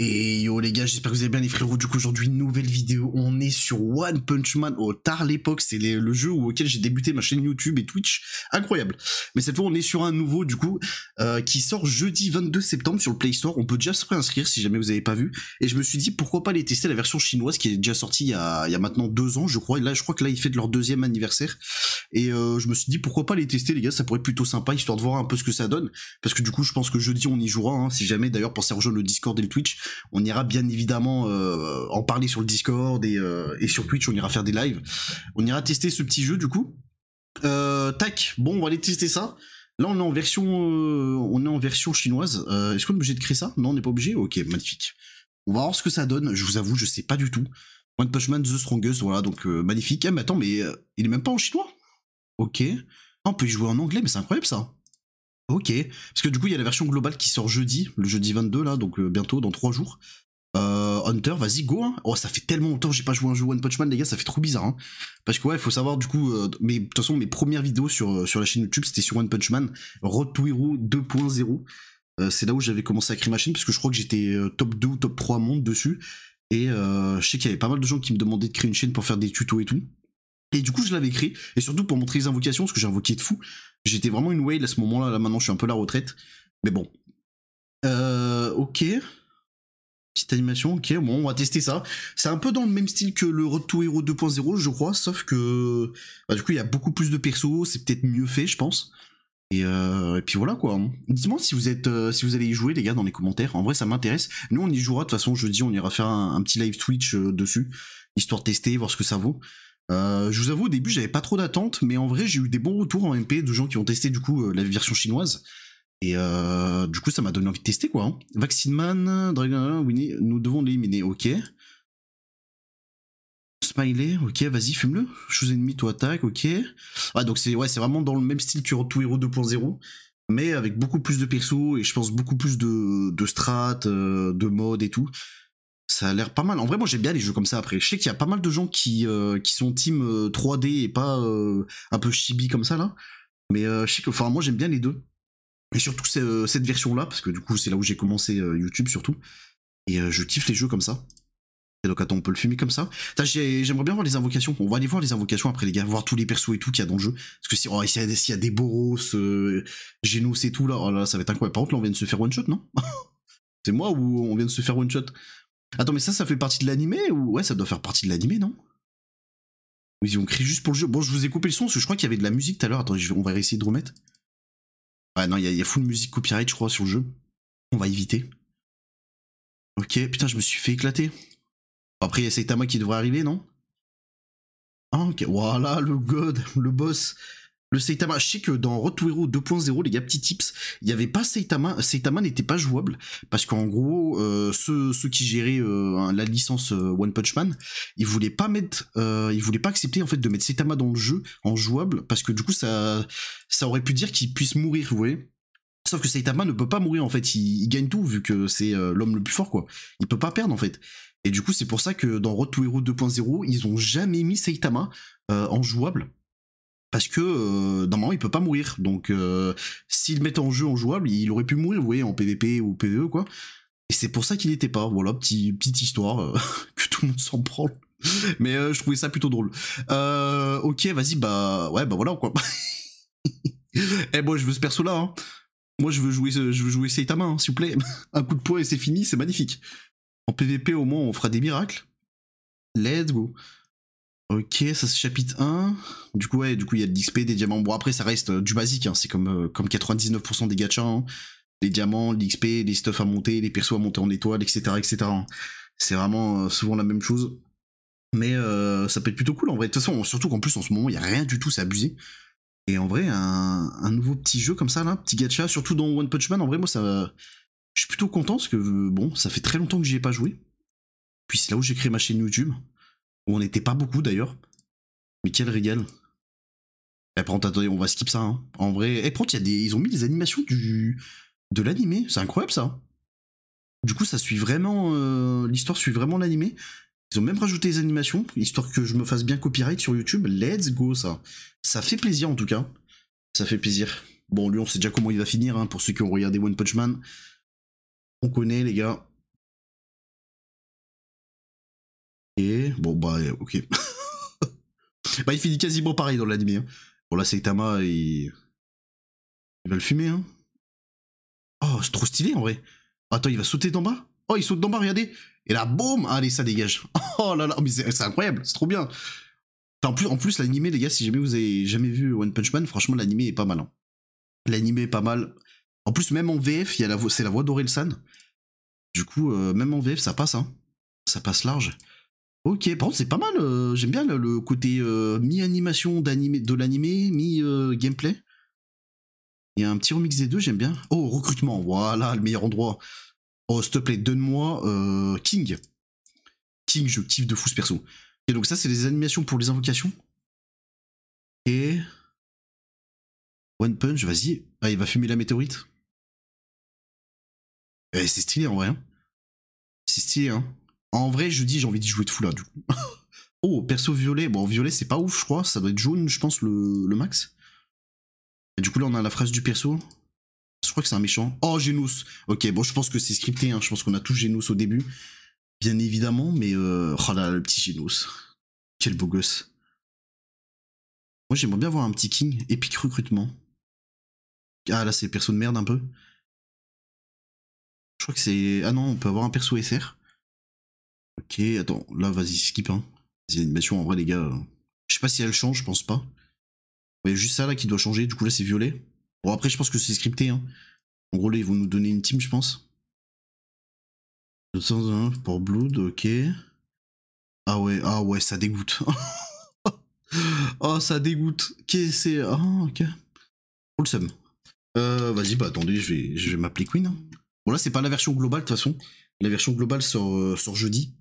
Y les gars, j'espère que vous allez bien les frérots. Du coup aujourd'hui nouvelle vidéo. On est sur One Punch Man. Au Tar tard l'époque, c'est le jeu auquel j'ai débuté ma chaîne YouTube et Twitch. Incroyable. Mais cette fois on est sur un nouveau du coup euh, qui sort jeudi 22 septembre sur le Play Store. On peut déjà se préinscrire si jamais vous n'avez pas vu. Et je me suis dit pourquoi pas les tester la version chinoise qui est déjà sortie il y a, maintenant deux ans je crois. Et là je crois que là ils fêtent leur deuxième anniversaire. Et euh, je me suis dit pourquoi pas les tester les gars. Ça pourrait être plutôt sympa histoire de voir un peu ce que ça donne. Parce que du coup je pense que jeudi on y jouera. Hein. Si jamais d'ailleurs pensez à rejoindre le Discord et le Twitch. On ira bien évidemment euh, en parler sur le Discord euh, et, sur Twitch, on ira faire des lives. On ira tester ce petit jeu du coup. Euh, tac, bon, on va aller tester ça. Là, on est en version, on est en version chinoise. Est-ce qu'on est obligé de créer ça Non, on n'est pas obligé. Ok, magnifique. On va voir ce que ça donne. Je vous avoue, je sais pas du tout. One Punch Man, The Strongest, voilà, donc magnifique. Eh, mais attends, mais il est même pas en chinois. Ok. Ah, on peut y jouer en anglais, mais c'est incroyable ça. Ok, parce que du coup il y a la version globale qui sort jeudi, le jeudi 22 là, donc bientôt dans trois jours. Euh, Hunter, vas-y, go. Hein. Oh, ça fait tellement longtemps que j'ai pas joué un jeu One Punch Man, les gars, ça fait trop bizarre. Hein. Parce que ouais, il faut savoir du coup, euh, mais de toute façon, mes premières vidéos sur, euh, sur la chaîne YouTube, c'était sur One Punch Man, Road 2.0. Euh, c'est là où j'avais commencé à créer ma chaîne, parce que je crois que j'étais top 2 ou top 3 monde dessus. Et je sais qu'il y avait pas mal de gens qui me demandaient de créer une chaîne pour faire des tutos et tout. Et du coup, je l'avais créé, et surtout pour montrer les invocations, parce que j'ai invoqué de fou. J'étais vraiment une whale à ce moment-là, là maintenant je suis un peu à la retraite. Mais bon. Euh, ok animation, ok, bon, on va tester ça. C'est un peu dans le même style que le retour héros Hero 2.0, je crois, sauf que bah, du coup, il y a beaucoup plus de persos, c'est peut-être mieux fait, je pense. Et, euh, puis voilà quoi. Dites-moi si vous êtes, euh, si vous allez y jouer les gars dans les commentaires. En vrai, ça m'intéresse. Nous, on y jouera. De toute façon, dis on ira faire un, petit live Twitch euh, dessus, histoire de tester, voir ce que ça vaut. je vous avoue, au début, j'avais pas trop d'attente, mais en vrai, j'ai eu des bons retours en MP de gens qui ont testé du coup la version chinoise. Et euh, du coup, ça m'a donné envie de tester quoi. Hein. Vaccine Man, Dragon, Winnie, nous devons l'éliminer, ok. Smiley, ok, vas-y, fume-le. Chose ennemi, toi attaque, ok. Ah, donc c'est ouais, vraiment dans le même style que Roto Hero 2.0, mais avec beaucoup plus de persos et je pense beaucoup plus de, de strats, euh, de modes et tout. Ça a l'air pas mal. En vrai, moi j'aime bien les jeux comme ça après. Je sais qu'il y a pas mal de gens qui, euh, qui sont team 3D et pas un peu chibi comme ça là. Mais je sais que, enfin, moi j'aime bien les deux. Et surtout euh, cette version-là, parce que du coup, c'est là où j'ai commencé euh, YouTube surtout. Et euh, je kiffe les jeux comme ça. Et donc attends, on peut le fumer comme ça. J'aimerais bien voir les invocations. On va aller voir les invocations après les gars, voir tous les persos et tout qu'il y a dans le jeu. Parce que si oh, y, a des, y a des Boros, euh, et tout là, oh là, ça va être incroyable. Par contre là on vient de se faire one shot, non C'est moi ou on vient de se faire one shot Attends mais ça ça fait partie de l'animé ou ouais ça doit faire partie de l'animé non Ils ont crié juste pour le jeu. Bon je vous ai coupé le son parce que je crois qu'il y avait de la musique tout à l'heure. Attends, on va essayer de remettre. Ouais, non, il y, a full musique copyright, je crois, sur le jeu. On va éviter. Ok, putain, je me suis fait éclater. Après, il y a Saitama qui devrait arriver, non Ah, ok. Voilà, le god, le boss. Le Saitama, je sais que dans Road to Hero 2.0, les gars, petits tips, il n'y avait pas Saitama. Saitama n'était pas jouable parce qu'en gros, euh, ceux, qui géraient euh, la licence euh, One Punch Man, ils voulaient pas mettre, ils voulaient pas accepter en fait de mettre Saitama dans le jeu en jouable parce que du coup, ça, ça aurait pu dire qu'il puisse mourir, vous voyez. Sauf que Saitama ne peut pas mourir en fait, il, gagne tout vu que c'est l'homme le plus fort quoi. Il peut pas perdre en fait. Et du coup, c'est pour ça que dans Road to Hero 2.0, ils ont jamais mis Saitama en jouable parce que euh, normalement il peut pas mourir. Donc euh, s'il mettait en jeu en jouable, il aurait pu mourir, vous voyez, en PVP ou PVE quoi. Et c'est pour ça qu'il n'était pas. Voilà, petit, petite histoire euh, que tout le monde s'en prend. Mais je trouvais ça plutôt drôle. ok, vas-y, bah ouais, bah voilà quoi. Eh moi je veux ce perso là. Hein. Moi je veux jouer, je veux jouer Saitama, main hein, s'il vous plaît. Un coup de poing et c'est fini, c'est magnifique. En PVP au moins on fera des miracles. Let's go. Ok, ça c'est chapitre 1. Du coup, ouais, du coup, il y a de l'XP, des diamants. Bon, après, ça reste euh, du basique, hein. c'est comme, euh, comme 99% des gachas. Hein. Les diamants, l'XP, les stuff à monter, les persos à monter en étoile, etc. etc. Hein. C'est vraiment euh, souvent la même chose. Mais ça peut être plutôt cool en vrai. De toute façon, surtout qu'en plus, en ce moment, il n'y a rien du tout, c'est abusé. Et en vrai, un, nouveau petit jeu comme ça, là, petit gacha, surtout dans One Punch Man, en vrai, moi, ça. Je suis plutôt content parce que, bon, ça fait très longtemps que j'y ai pas joué. Puis c'est là où j'ai créé ma chaîne YouTube on n'était pas beaucoup d'ailleurs. Mais quel régal. Et eh, après, on va skip ça. Hein. En vrai, et eh, pro y a des... ils ont mis des animations du... de l'animé. C'est incroyable ça. Du coup, ça suit vraiment. Euh, l'histoire suit vraiment l'animé. Ils ont même rajouté des animations, histoire que je me fasse bien copyright sur YouTube. Let's go ça. Ça fait plaisir en tout cas. Ça fait plaisir. Bon, lui, on sait déjà comment il va finir, hein, pour ceux qui ont regardé One Punch Man. On connaît, les gars. Et bon, bah, euh, ok. bah, il finit quasiment pareil dans l'anime. Hein. Bon, là, Saitama, il. Il va le fumer, hein. Oh, c'est trop stylé en vrai. Attends, il va sauter d'en bas Oh, il saute d'en bas, regardez. Et là, boum Allez, ça dégage. Oh là là, mais c'est incroyable, c'est trop bien. En plus, en plus l'animé, les gars, si jamais vous avez jamais vu One Punch Man, franchement, l'animé est pas mal. Hein. L'animé est pas mal. En plus, même en VF, c'est la voix d'Orelsan. Du coup, euh, même en VF, ça passe. Hein. Ça passe large. Ok, contre c'est pas mal. Euh, j'aime bien le côté euh, mi-animation de l'animé, mi-gameplay. Euh, il y a un petit remix des deux, j'aime bien. Oh, recrutement, voilà le meilleur endroit. Oh, s'il te plaît, donne-moi King. King, je kiffe de fou ce perso. Et donc, ça, c'est les animations pour les invocations. Et. One Punch, vas-y. Ah, il va fumer la météorite. Eh, c'est stylé en vrai. Hein. C'est stylé, hein. En vrai, je dis, j'ai envie de jouer de là du coup. oh, perso violet. Bon, violet, c'est pas ouf, je crois. Ça doit être jaune, je pense, le, max. Et du coup, là, on a la phrase du perso. Je crois que c'est un méchant. Oh, genus Ok, bon, je pense que c'est scripté. Hein. Je pense qu'on a tous genus au début. Bien évidemment, mais... Euh, oh là, là, le petit genus. Quel beau gosse. Moi, j'aimerais bien voir un petit King. Epic recrutement. Ah, là, c'est perso de merde, un peu. Je crois que c'est... Ah non, on peut avoir un perso SR. Ok, attends, là, vas-y, skip, hein. C'est animation en vrai, les gars. Euh, je sais pas si elle change, je pense pas. Il y a juste ça, là, qui doit changer. Du coup, là, c'est violet. Bon, après, je pense que c'est scripté, hein. En gros, là, ils vont nous donner une team, je pense. Pour Blood, ok. Ah ouais, ah ouais, ça dégoûte. oh, ça dégoûte. Ok, c'est Ah, ok. Pour euh, vas-y, bah attendez, je vais, je vais m'appeler Queen. Hein. Bon, là, c'est pas la version globale, de toute façon. La version globale sort, euh, jeudi.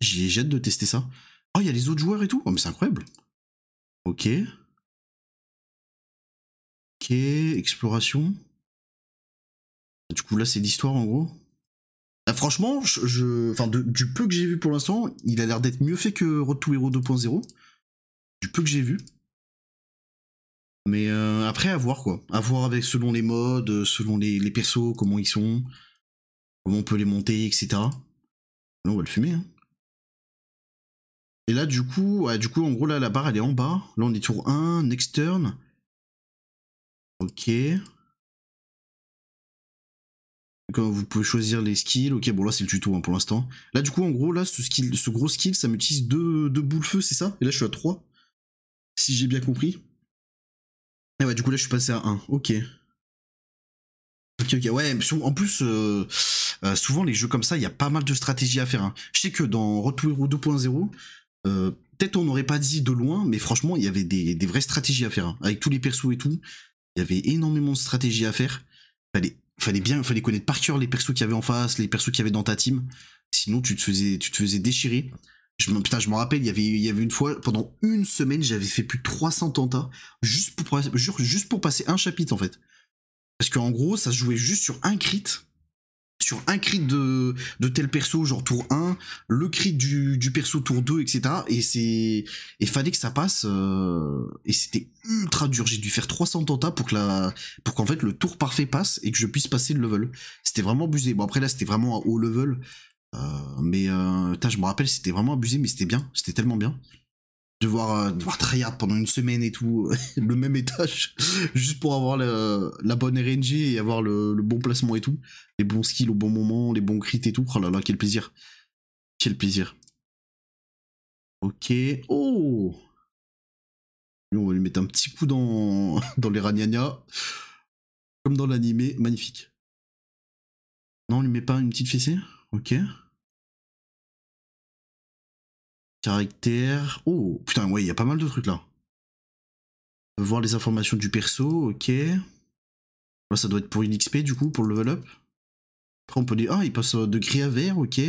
J'ai hâte de tester ça. Oh, il y a les autres joueurs et tout. Oh, mais c'est incroyable. Ok. Ok, exploration. Du coup, là, c'est l'histoire en gros. Ah, franchement, je, enfin, du peu que j'ai vu pour l'instant, il a l'air d'être mieux fait que Road to Hero 2.0. Du peu que j'ai vu. Mais euh, après, à voir quoi. À voir avec selon les modes, selon les, les persos, comment ils sont comment on peut les monter, etc. Là, on va le fumer. Hein. Et là, du coup, du coup, en gros, là, la barre, elle est en bas. Là, on est tour 1, next turn. Ok. vous pouvez choisir les skills. Ok, bon, là, c'est le tuto hein, pour l'instant. Là, du coup, en gros, là, ce, skill, ce gros skill, ça m'utilise deux, deux boules feu, c'est ça Et là, je suis à 3. Si j'ai bien compris. Et ah ouais, du coup, là, je suis passé à 1. Ok ouais, en plus, euh, euh, souvent les jeux comme ça, il y a pas mal de stratégies à faire. Hein. Je sais que dans Road 2.0, euh, peut-être on n'aurait pas dit de loin, mais franchement, il y avait des, vraies stratégies à faire. Hein. Avec tous les persos et tout, il y avait énormément de stratégies à faire. Fallait, fallait bien, fallait connaître par cœur les persos qu'il y avait en face, les persos qu'il y avait dans ta team. Sinon, tu te faisais, tu te faisais déchirer. Je, putain, je me rappelle, il y avait, il y avait une fois, pendant une semaine, j'avais fait plus de 300 tentats, juste pour passer un chapitre, en fait. Parce qu'en gros, ça se jouait juste sur un crit. Sur un crit de, tel perso, genre tour 1, le crit du, perso tour 2, etc. Et c'est. Et fallait que ça passe. Euh, et c'était ultra dur. J'ai dû faire 300 tentats pour que la. Pour qu'en fait le tour parfait passe et que je puisse passer le level. C'était vraiment abusé. Bon après là c'était vraiment à haut level. Euh, mais euh, je me rappelle, c'était vraiment abusé, mais c'était bien. C'était tellement bien devoir, euh, voir tryhard pendant une semaine et tout, le même étage, juste pour avoir la, la bonne RNG et avoir le, bon placement et tout, les bons skills au bon moment, les bons crits et tout. Oh là là, quel plaisir. Quel plaisir. Ok. Oh on va lui mettre un petit coup dans, dans les ragnagnas. Comme dans l'animé, magnifique. Non, on lui met pas une petite fessée Ok. Caractère. Oh, putain, ouais, il y a pas mal de trucs là. Voir les informations du perso, ok. ça doit être pour une XP du coup, pour le level up. Après, on peut dire, ah, il passe de gris à vert, ok.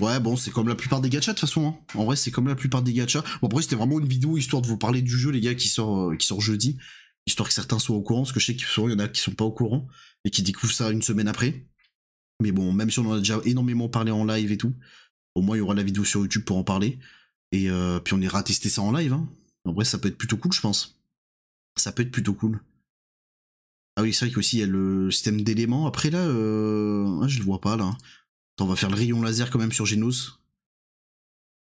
Ouais, bon, c'est comme la plupart des gachas de toute façon. Hein. En vrai, c'est comme la plupart des gachas. Bon, après, c'était vraiment une vidéo histoire de vous parler du jeu, les gars, qui sort, euh, qui sort jeudi. Histoire que certains soient au courant, parce que je sais qu'il y en a qui sont pas au courant et qui découvrent ça une semaine après. Mais bon, même si on en a déjà énormément parlé en live et tout, au moins, il y aura la vidéo sur YouTube pour en parler. Et euh, puis on ira tester ça en live. Hein. En vrai, ça peut être plutôt cool, je pense. Ça peut être plutôt cool. Ah oui, c'est vrai qu'aussi, il y a le système d'éléments. Après, là, euh, ah, je le vois pas, là. Attends, on va faire le rayon laser quand même sur Genos.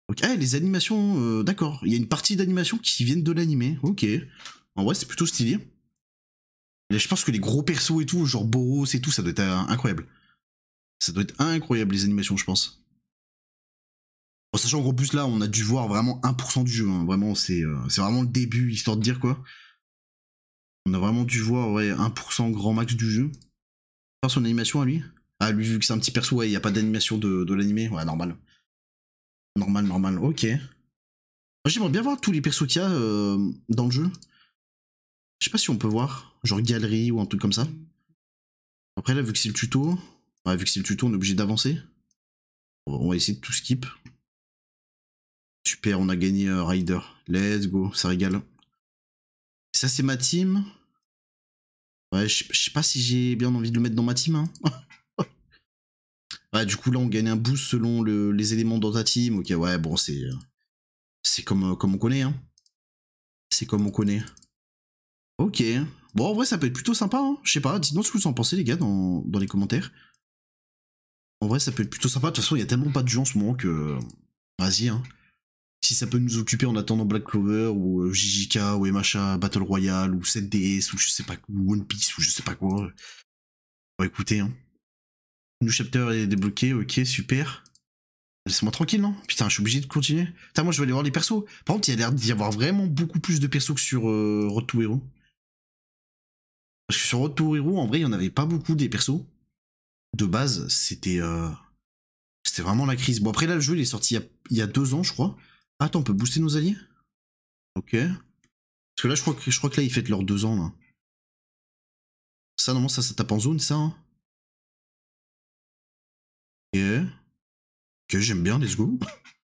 Ok, ah, les animations, euh, d'accord. Il y a une partie d'animation qui viennent de l'animé. Ok. En vrai, c'est plutôt stylé. Et je pense que les gros persos et tout, genre Boros et tout, ça doit être incroyable. Ça doit être incroyable, les animations, je pense sachant qu'en plus là, on a dû voir vraiment 1% du jeu. Hein. Vraiment, euh, c'est vraiment le début, histoire de dire quoi. On a vraiment dû voir 1% grand max du jeu. Faire son animation à lui Ah, lui, vu que c'est un petit perso, il n'y a pas d'animation de, de l'animé. Ouais, normal. Normal, normal, ok. J'aimerais bien voir tous les persos qu'il y a euh, dans le jeu. Je sais pas si on peut voir, genre galerie ou un truc comme ça. Après là, vu que c'est le tuto, vu que c'est le tuto, on est obligé d'avancer. On va essayer de tout skip. Super, on a gagné euh, Rider. Let's go, ça régale. Ça, c'est ma team. Ouais, je sais pas si j'ai bien envie de le mettre dans ma team. Hein. ouais, du coup, là, on gagne un boost selon les éléments dans ta team. Ok, ouais, bon, c'est euh, c'est comme, euh, comme on connaît. Hein. C'est comme on connaît. Ok. Bon, en vrai, ça peut être plutôt sympa. Hein. Je sais pas, dites nous ce que vous en pensez, les gars, dans, dans les commentaires. En vrai, ça peut être plutôt sympa. De toute façon, il y a tellement pas de gens en ce moment que. Vas-y, hein si ça peut nous occuper en attendant Black Clover ou euh, JJK ou MHA Battle Royale ou 7DS ou je sais pas ou One Piece ou je sais pas quoi. Bon écoutez, hein. New chapter est débloqué, ok, super. Laisse-moi tranquille, non Putain, je suis obligé de continuer. Putain, moi je vais aller voir les persos. Par contre, il y a l'air d'y avoir vraiment beaucoup plus de persos que sur euh, Road to Hero. Parce que sur Road to Hero, en vrai, il n'y en avait pas beaucoup des persos. De base, c'était. Euh, c'était vraiment la crise. Bon, après là, le jeu, il est sorti il y a deux ans, je crois. Attends, on peut booster nos alliés Ok. Parce que là, je crois que, je crois que là, ils fêtent leurs deux ans, Ça, normalement, ça, ça tape en zone, ça. Hein. ok. Ok, j'aime bien, let's go.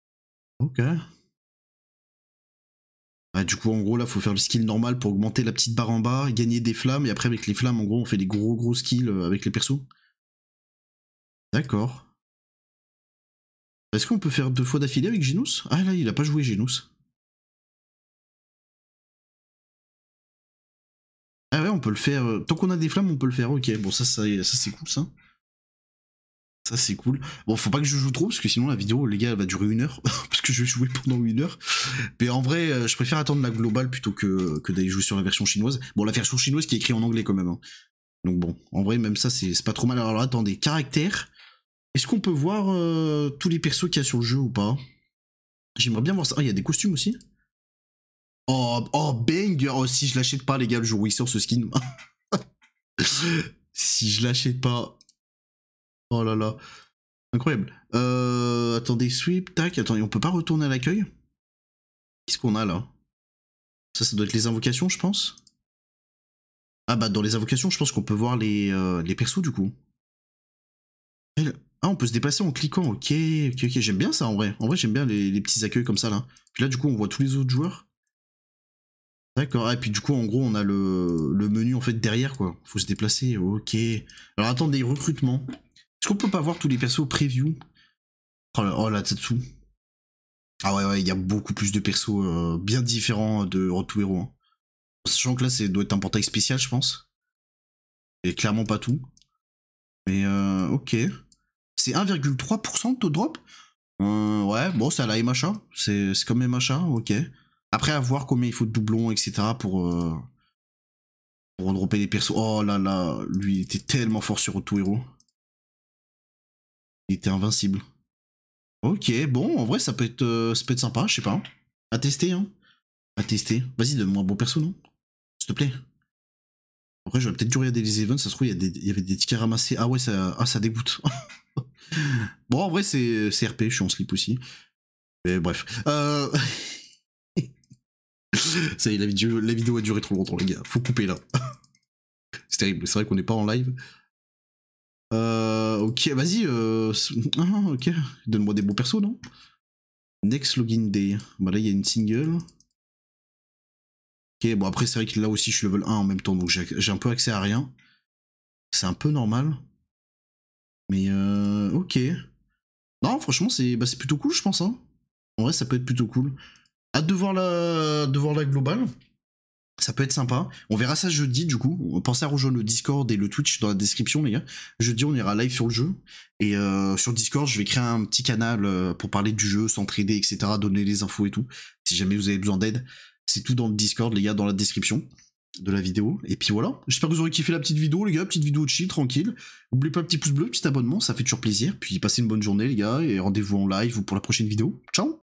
ok. du coup, en gros, là, faut faire le skill normal pour augmenter la petite barre en bas, gagner des flammes, et après, avec les flammes, en gros, on fait des gros, gros skills euh, avec les persos. D'accord. Est-ce qu'on peut faire deux fois d'affilée avec Genus Ah là, il a pas joué Genus. Ah ouais, on peut le faire. Euh, tant qu'on a des flammes, on peut le faire. Ok, bon, ça, ça, c'est cool, ça. Ça, c'est cool. Bon, faut pas que je joue trop, parce que sinon, la vidéo, les gars, elle va durer une heure. parce que je vais jouer pendant une heure. Mais en vrai, euh, je préfère attendre la globale plutôt que, d'aller jouer sur la version chinoise. Bon, la version chinoise qui est écrite en anglais quand même. Hein. Donc bon, en vrai, même ça, c'est pas trop mal. Alors, attendez, caractère. Est-ce qu'on peut voir euh, tous les persos qu'il y a sur le jeu ou pas J'aimerais bien voir ça. Ah, il y a des costumes aussi Oh, oh, banger oh, si je l'achète pas, les gars, le jour où il sort ce skin. si je l'achète pas... Oh là là. Incroyable. Euh, attendez, sweep, tac. Attendez, on peut pas retourner à l'accueil Qu'est-ce qu'on a là Ça, ça doit être les invocations, je pense. Ah bah, dans les invocations, je pense qu'on peut voir les, euh, les persos, du coup. Ah, on peut se déplacer en cliquant, ok, ok, j'aime bien ça en vrai. En vrai, j'aime bien les, petits accueils comme ça là. Puis là, du coup, on voit tous les autres joueurs. D'accord, ah, et puis du coup, en gros, on a le, le, menu en fait derrière quoi. Faut se déplacer, ok. Alors attendez, recrutement. Est-ce qu'on peut pas voir tous les persos preview Oh là, c'est oh tout. Ah ouais, ouais, il y a beaucoup plus de persos euh, bien différents de Road to Hero. Hein. Sachant que là, c'est doit être un portail spécial, je pense. Et clairement pas tout. Mais euh, ok c'est 1,3% de taux de drop euh, Ouais, bon, c'est à la MHA, c'est comme MHA, ok. Après, à voir combien il faut de doublons, etc. pour, euh, pour dropper les persos. Oh là là, lui, il était tellement fort sur Auto-Hero. Il était invincible. Ok, bon, en vrai, ça peut être, euh, sympa, je sais pas. À tester, hein. À tester. Vas-y, donne-moi un bon perso, non S'il te plaît. Après, je vais peut-être dû regarder les events, ça se trouve, il y, avait des tickets ramassés. Ah ouais, ça, ah, ça dégoûte. bon, en vrai, c'est RP, je suis en slip aussi. Mais bref. Euh, ça y est, la vidéo, la a duré trop longtemps, les gars. Faut couper là. c'est terrible. C'est vrai qu'on n'est pas en live. Euh, ok, vas-y. Euh, ah, ok. Donne-moi des bons persos, non Next Login Day. Bah là, il y a une single. Ok, bon, après, c'est vrai que là aussi, je suis level 1 en même temps, donc j'ai un peu accès à rien. C'est un peu normal. Mais euh, ok. Non, franchement, bah, c'est plutôt cool, je pense. Hein. En vrai, ça peut être plutôt cool. Hâte de voir la, de voir la globale. Ça peut être sympa. On verra ça jeudi, du coup. Pensez à rejoindre le Discord et le Twitch dans la description, les gars. Jeudi, on ira live sur le jeu. Et euh, sur Discord, je vais créer un petit canal euh, pour parler du jeu, s'entraider, etc., donner les infos et tout. Si jamais vous avez besoin d'aide, c'est tout dans le Discord, les gars, dans la description de la vidéo. Et puis voilà, j'espère que vous aurez kiffé la petite vidéo, les gars, petite vidéo de chill, tranquille. N'oubliez pas un petit pouce bleu, petit abonnement, ça fait toujours plaisir. Puis passez une bonne journée, les gars, et rendez-vous en live ou pour la prochaine vidéo. Ciao